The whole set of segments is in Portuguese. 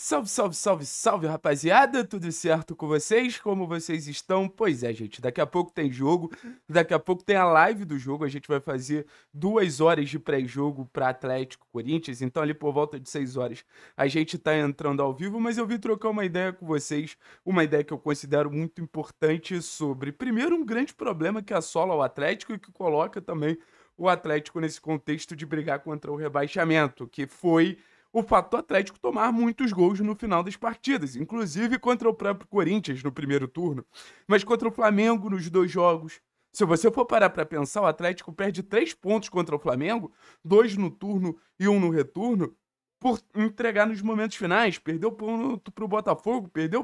Salve, salve, salve, salve, rapaziada! Tudo certo com vocês? Como vocês estão? Pois é, gente, daqui a pouco tem jogo, daqui a pouco tem a live do jogo, a gente vai fazer duas horas de pré-jogo para Atlético Corinthians, então ali por volta de seis horas a gente tá entrando ao vivo, mas eu vim trocar uma ideia com vocês, uma ideia que eu considero muito importante sobre, primeiro, um grande problema que assola o Atlético e que coloca também o Atlético nesse contexto de brigar contra o rebaixamento, que foi o fato do Atlético tomar muitos gols no final das partidas, inclusive contra o próprio Corinthians no primeiro turno, mas contra o Flamengo nos dois jogos. Se você for parar para pensar, o Atlético perde três pontos contra o Flamengo, dois no turno e um no retorno, por entregar nos momentos finais. Perdeu ponto para o Botafogo, perdeu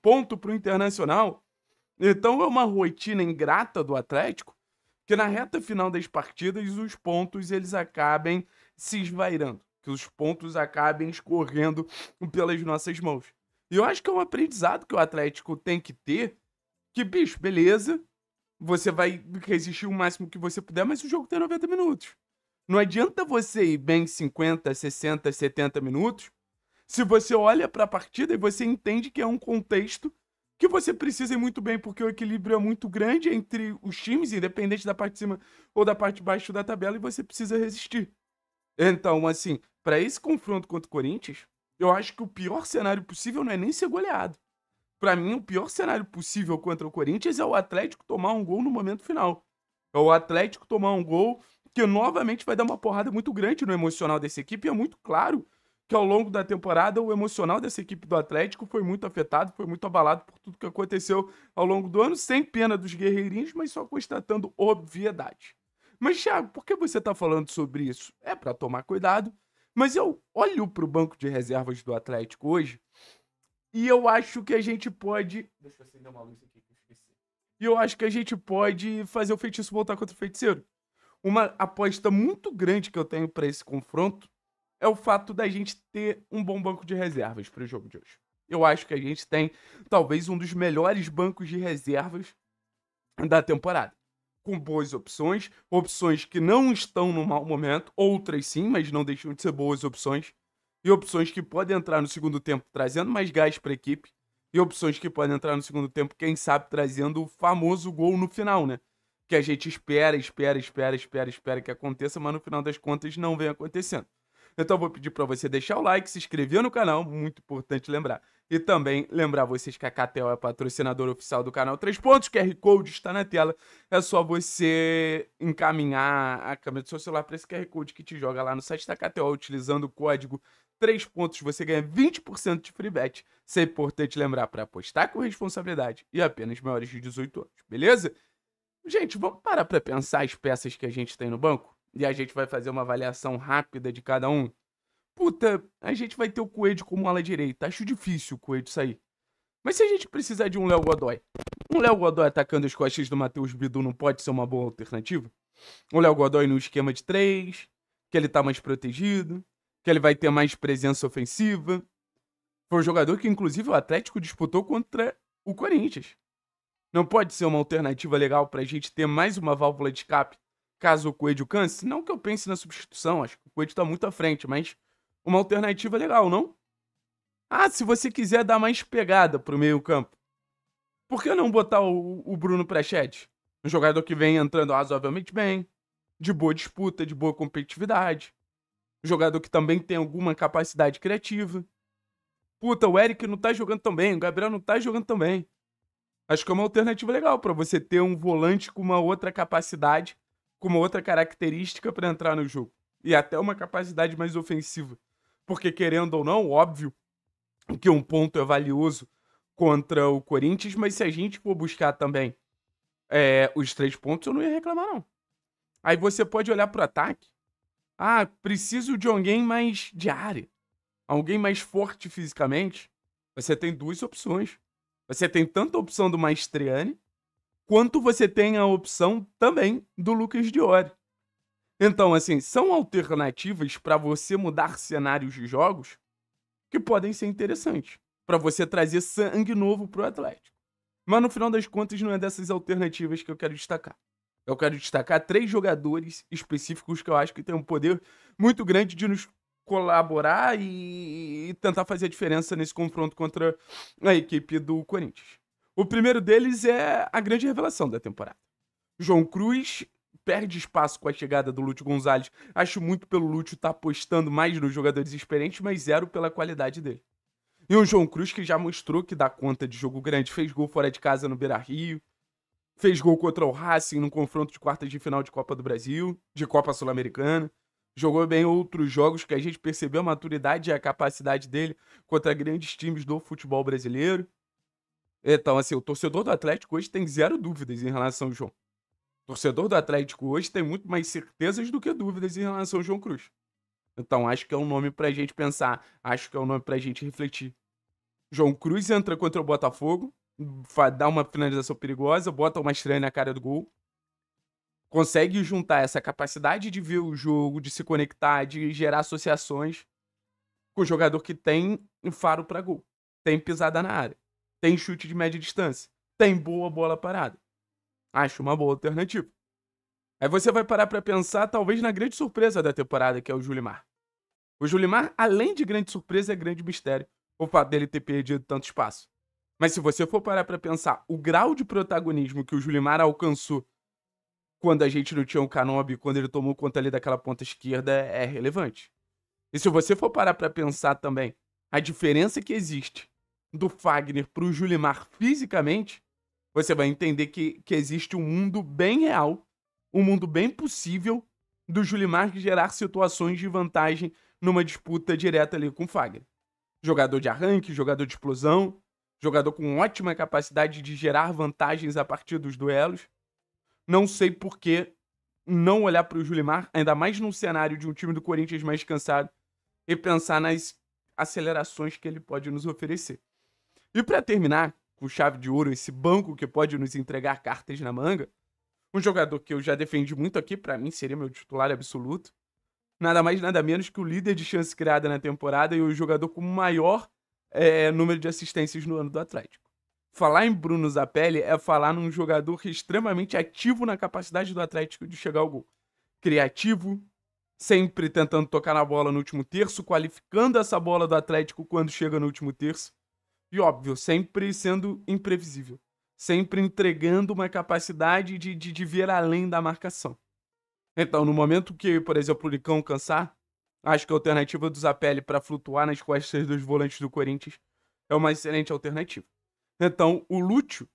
ponto para o Internacional. Então é uma rotina ingrata do Atlético que na reta final das partidas os pontos eles acabem se esvairando que os pontos acabem escorrendo pelas nossas mãos. E eu acho que é um aprendizado que o Atlético tem que ter, que, bicho, beleza, você vai resistir o máximo que você puder, mas o jogo tem 90 minutos. Não adianta você ir bem 50, 60, 70 minutos se você olha para a partida e você entende que é um contexto que você precisa ir muito bem, porque o equilíbrio é muito grande entre os times, independente da parte de cima ou da parte de baixo da tabela, e você precisa resistir. Então, assim, para esse confronto contra o Corinthians, eu acho que o pior cenário possível não é nem ser goleado. Para mim, o pior cenário possível contra o Corinthians é o Atlético tomar um gol no momento final. É o Atlético tomar um gol que novamente vai dar uma porrada muito grande no emocional dessa equipe. E é muito claro que ao longo da temporada o emocional dessa equipe do Atlético foi muito afetado, foi muito abalado por tudo que aconteceu ao longo do ano, sem pena dos guerreirinhos, mas só constatando obviedade. Mas, Thiago, por que você está falando sobre isso? É para tomar cuidado mas eu olho para o banco de reservas do Atlético hoje e eu acho que a gente pode. Deixa eu acender uma luz aqui que eu esqueci. E eu acho que a gente pode fazer o feitiço voltar contra o feiticeiro. Uma aposta muito grande que eu tenho para esse confronto é o fato da gente ter um bom banco de reservas para o jogo de hoje. Eu acho que a gente tem talvez um dos melhores bancos de reservas da temporada com boas opções, opções que não estão no mau momento, outras sim, mas não deixam de ser boas opções, e opções que podem entrar no segundo tempo trazendo mais gás para a equipe, e opções que podem entrar no segundo tempo, quem sabe trazendo o famoso gol no final, né? Que a gente espera, espera, espera, espera, espera que aconteça, mas no final das contas não vem acontecendo. Então vou pedir para você deixar o like, se inscrever no canal, muito importante lembrar. E também lembrar vocês que a KTO é patrocinadora oficial do canal 3 Pontos, QR Code está na tela. É só você encaminhar a câmera do seu celular para esse QR Code que te joga lá no site da KTO utilizando o código 3 pontos, você ganha 20% de free bet. Isso é importante lembrar para apostar com responsabilidade e apenas maiores de 18 anos, beleza? Gente, vamos parar para pensar as peças que a gente tem no banco? e a gente vai fazer uma avaliação rápida de cada um. Puta, a gente vai ter o Coelho como ala direita. Acho difícil o Coelho sair. Mas se a gente precisar de um Léo Godoy, um Léo Godoy atacando as coxas do Matheus Bidu não pode ser uma boa alternativa? Um Léo Godoy no esquema de três, que ele tá mais protegido, que ele vai ter mais presença ofensiva. Foi um jogador que, inclusive, o Atlético disputou contra o Corinthians. Não pode ser uma alternativa legal pra gente ter mais uma válvula de escape caso o Coelho canse, não que eu pense na substituição, acho que o Coelho tá muito à frente, mas uma alternativa legal, não? Ah, se você quiser dar mais pegada pro meio campo, por que não botar o, o Bruno Prechete? Um jogador que vem entrando razoavelmente bem, de boa disputa, de boa competitividade. Um jogador que também tem alguma capacidade criativa. Puta, o Eric não tá jogando tão bem, o Gabriel não tá jogando tão bem. Acho que é uma alternativa legal para você ter um volante com uma outra capacidade como outra característica para entrar no jogo. E até uma capacidade mais ofensiva. Porque, querendo ou não, óbvio que um ponto é valioso contra o Corinthians, mas se a gente for buscar também é, os três pontos, eu não ia reclamar, não. Aí você pode olhar o ataque. Ah, preciso de alguém mais de área. Alguém mais forte fisicamente. Você tem duas opções. Você tem tanto a opção do Maestriani, quanto você tem a opção também do Lucas Diori. Então, assim, são alternativas para você mudar cenários de jogos que podem ser interessantes, para você trazer sangue novo para o Atlético. Mas no final das contas, não é dessas alternativas que eu quero destacar. Eu quero destacar três jogadores específicos que eu acho que têm um poder muito grande de nos colaborar e, e tentar fazer a diferença nesse confronto contra a equipe do Corinthians. O primeiro deles é a grande revelação da temporada. João Cruz perde espaço com a chegada do Lúcio Gonzalez. Acho muito pelo Lúcio estar tá apostando mais nos jogadores experientes, mas zero pela qualidade dele. E o João Cruz que já mostrou que dá conta de jogo grande, fez gol fora de casa no Beira-Rio, fez gol contra o Racing no confronto de quartas de final de Copa do Brasil, de Copa Sul-Americana. Jogou bem outros jogos que a gente percebeu a maturidade e a capacidade dele contra grandes times do futebol brasileiro. Então, assim, o torcedor do Atlético hoje tem zero dúvidas em relação ao João. O torcedor do Atlético hoje tem muito mais certezas do que dúvidas em relação ao João Cruz. Então, acho que é um nome pra gente pensar, acho que é um nome pra gente refletir. João Cruz entra contra o Botafogo, dá uma finalização perigosa, bota uma estranha na cara do gol. Consegue juntar essa capacidade de ver o jogo, de se conectar, de gerar associações com o jogador que tem faro para gol, tem pisada na área. Tem chute de média distância. Tem boa bola parada. Acho uma boa alternativa. Aí você vai parar para pensar, talvez, na grande surpresa da temporada, que é o Julimar. O Julimar, além de grande surpresa, é grande mistério o fato dele ter perdido tanto espaço. Mas se você for parar para pensar o grau de protagonismo que o Julimar alcançou quando a gente não tinha o Kanobi, quando ele tomou conta ali daquela ponta esquerda, é relevante. E se você for parar para pensar também a diferença que existe do Fagner pro Julimar fisicamente, você vai entender que, que existe um mundo bem real, um mundo bem possível do Julimar gerar situações de vantagem numa disputa direta ali com o Fagner. Jogador de arranque, jogador de explosão, jogador com ótima capacidade de gerar vantagens a partir dos duelos. Não sei por que não olhar para o Julimar, ainda mais num cenário de um time do Corinthians mais cansado, e pensar nas acelerações que ele pode nos oferecer. E para terminar, com chave de ouro, esse banco que pode nos entregar cartas na manga, um jogador que eu já defendi muito aqui, para mim seria meu titular absoluto, nada mais nada menos que o líder de chance criada na temporada e o jogador com maior é, número de assistências no ano do Atlético. Falar em Bruno Zapelli é falar num jogador extremamente ativo na capacidade do Atlético de chegar ao gol. Criativo, sempre tentando tocar na bola no último terço, qualificando essa bola do Atlético quando chega no último terço. E óbvio, sempre sendo imprevisível. Sempre entregando uma capacidade de, de, de vir além da marcação. Então, no momento que, por exemplo, o Licão cansar, acho que a alternativa do Zapelli para flutuar nas costas dos volantes do Corinthians é uma excelente alternativa. Então, o Lúcio,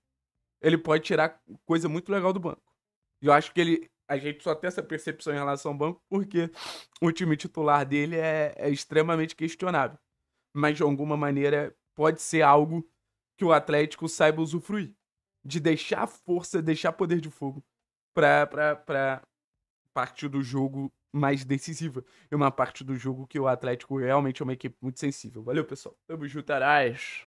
ele pode tirar coisa muito legal do banco. E eu acho que ele, a gente só tem essa percepção em relação ao banco porque o time titular dele é, é extremamente questionável. Mas de alguma maneira pode ser algo que o Atlético saiba usufruir. De deixar força, deixar poder de fogo pra, pra, pra parte do jogo mais decisiva. E uma parte do jogo que o Atlético realmente é uma equipe muito sensível. Valeu, pessoal. Tamo junto juntarás. É